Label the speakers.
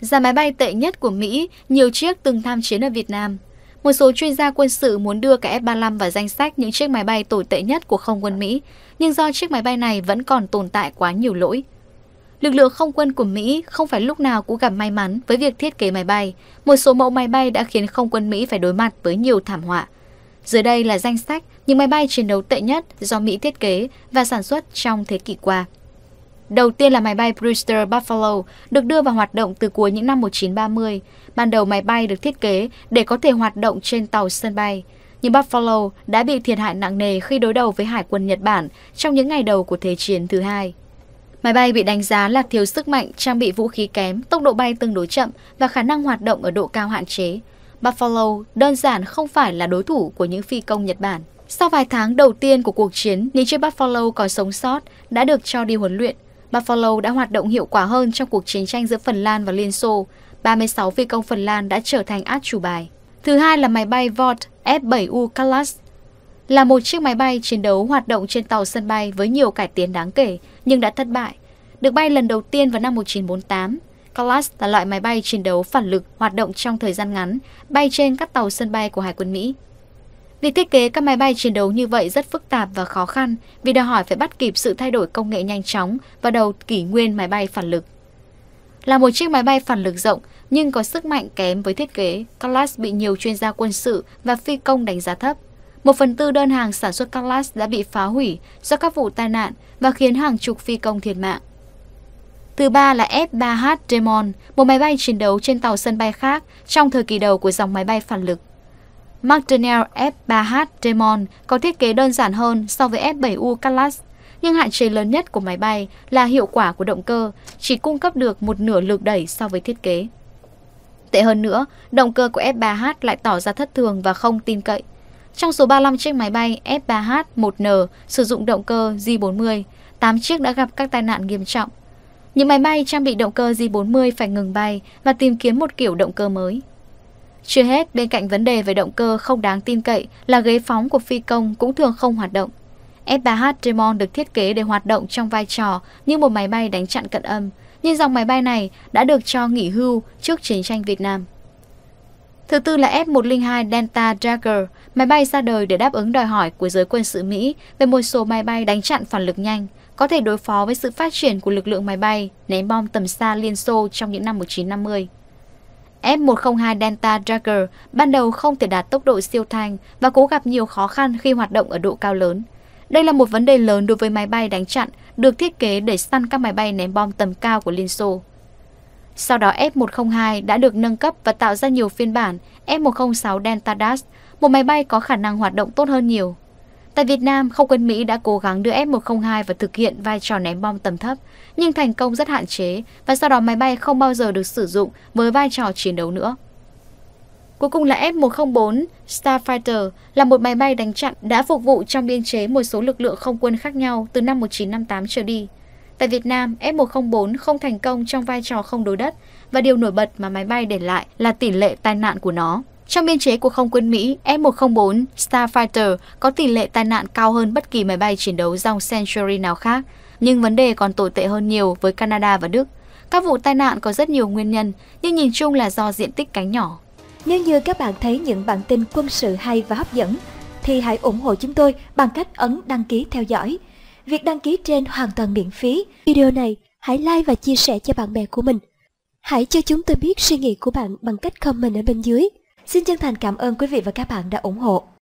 Speaker 1: Giá máy bay tệ nhất của Mỹ, nhiều chiếc từng tham chiến ở Việt Nam. Một số chuyên gia quân sự muốn đưa cả F-35 vào danh sách những chiếc máy bay tồi tệ nhất của không quân Mỹ, nhưng do chiếc máy bay này vẫn còn tồn tại quá nhiều lỗi. Lực lượng không quân của Mỹ không phải lúc nào cũng gặp may mắn với việc thiết kế máy bay. Một số mẫu máy bay đã khiến không quân Mỹ phải đối mặt với nhiều thảm họa. Dưới đây là danh sách những máy bay chiến đấu tệ nhất do Mỹ thiết kế và sản xuất trong thế kỷ qua. Đầu tiên là máy bay Brewster Buffalo, được đưa vào hoạt động từ cuối những năm 1930. Ban đầu máy bay được thiết kế để có thể hoạt động trên tàu sân bay. Nhưng Buffalo đã bị thiệt hại nặng nề khi đối đầu với Hải quân Nhật Bản trong những ngày đầu của Thế chiến thứ hai. Máy bay bị đánh giá là thiếu sức mạnh, trang bị vũ khí kém, tốc độ bay tương đối chậm và khả năng hoạt động ở độ cao hạn chế. Buffalo đơn giản không phải là đối thủ của những phi công Nhật Bản. Sau vài tháng đầu tiên của cuộc chiến, những chiếc Buffalo còn sống sót đã được cho đi huấn luyện. Buffalo đã hoạt động hiệu quả hơn trong cuộc chiến tranh giữa Phần Lan và Liên Xô. 36 phi công Phần Lan đã trở thành át chủ bài. Thứ hai là máy bay Vought F-7U Kallas, là một chiếc máy bay chiến đấu hoạt động trên tàu sân bay với nhiều cải tiến đáng kể, nhưng đã thất bại. Được bay lần đầu tiên vào năm 1948, Kallas là loại máy bay chiến đấu phản lực hoạt động trong thời gian ngắn, bay trên các tàu sân bay của Hải quân Mỹ. Việc thiết kế các máy bay chiến đấu như vậy rất phức tạp và khó khăn vì đòi hỏi phải bắt kịp sự thay đổi công nghệ nhanh chóng và đầu kỷ nguyên máy bay phản lực. Là một chiếc máy bay phản lực rộng nhưng có sức mạnh kém với thiết kế, Atlas bị nhiều chuyên gia quân sự và phi công đánh giá thấp. Một phần tư đơn hàng sản xuất Atlas đã bị phá hủy do các vụ tai nạn và khiến hàng chục phi công thiệt mạng. Thứ ba là F-3H Demon, một máy bay chiến đấu trên tàu sân bay khác trong thời kỳ đầu của dòng máy bay phản lực. McDonnell F3H Demon có thiết kế đơn giản hơn so với F7U Cutlass, nhưng hạn chế lớn nhất của máy bay là hiệu quả của động cơ, chỉ cung cấp được một nửa lực đẩy so với thiết kế. Tệ hơn nữa, động cơ của F3H lại tỏ ra thất thường và không tin cậy. Trong số 35 chiếc máy bay F3H-1N sử dụng động cơ J40, 8 chiếc đã gặp các tai nạn nghiêm trọng. Những máy bay trang bị động cơ J40 phải ngừng bay và tìm kiếm một kiểu động cơ mới. Chưa hết, bên cạnh vấn đề về động cơ không đáng tin cậy là ghế phóng của phi công cũng thường không hoạt động. F-3H Demon được thiết kế để hoạt động trong vai trò như một máy bay đánh chặn cận âm, nhưng dòng máy bay này đã được cho nghỉ hưu trước chiến tranh Việt Nam. Thứ tư là F-102 Delta Dagger, máy bay ra đời để đáp ứng đòi hỏi của giới quân sự Mỹ về một số máy bay đánh chặn phản lực nhanh, có thể đối phó với sự phát triển của lực lượng máy bay ném bom tầm xa Liên Xô trong những năm 1950. F102 Delta Jaguar ban đầu không thể đạt tốc độ siêu thanh và cố gặp nhiều khó khăn khi hoạt động ở độ cao lớn. Đây là một vấn đề lớn đối với máy bay đánh chặn được thiết kế để săn các máy bay ném bom tầm cao của Liên Xô. Sau đó F102 đã được nâng cấp và tạo ra nhiều phiên bản F106 Delta Dash, một máy bay có khả năng hoạt động tốt hơn nhiều. Tại Việt Nam, không quân Mỹ đã cố gắng đưa F-102 và thực hiện vai trò ném bom tầm thấp, nhưng thành công rất hạn chế và sau đó máy bay không bao giờ được sử dụng với vai trò chiến đấu nữa. Cuối cùng là F-104 Starfighter là một máy bay đánh chặn đã phục vụ trong biên chế một số lực lượng không quân khác nhau từ năm 1958 trở đi. Tại Việt Nam, F-104 không thành công trong vai trò không đối đất và điều nổi bật mà máy bay để lại là tỷ lệ tai nạn của nó. Trong biên chế của không quân Mỹ, F-104 Starfighter có tỷ lệ tai nạn cao hơn bất kỳ máy bay chiến đấu dòng Century nào khác, nhưng vấn đề còn tồi tệ hơn nhiều với Canada và Đức. Các vụ tai nạn có rất nhiều nguyên nhân, nhưng nhìn chung là do diện tích cánh nhỏ. Nếu như các bạn thấy những bản tin quân sự hay và hấp dẫn, thì hãy ủng hộ chúng tôi bằng cách ấn đăng ký theo dõi. Việc đăng ký trên hoàn toàn miễn phí. Video này hãy like và chia sẻ cho bạn bè của mình. Hãy cho chúng tôi biết suy nghĩ của bạn bằng cách comment ở bên dưới. Xin chân thành cảm ơn quý vị và các bạn đã ủng hộ.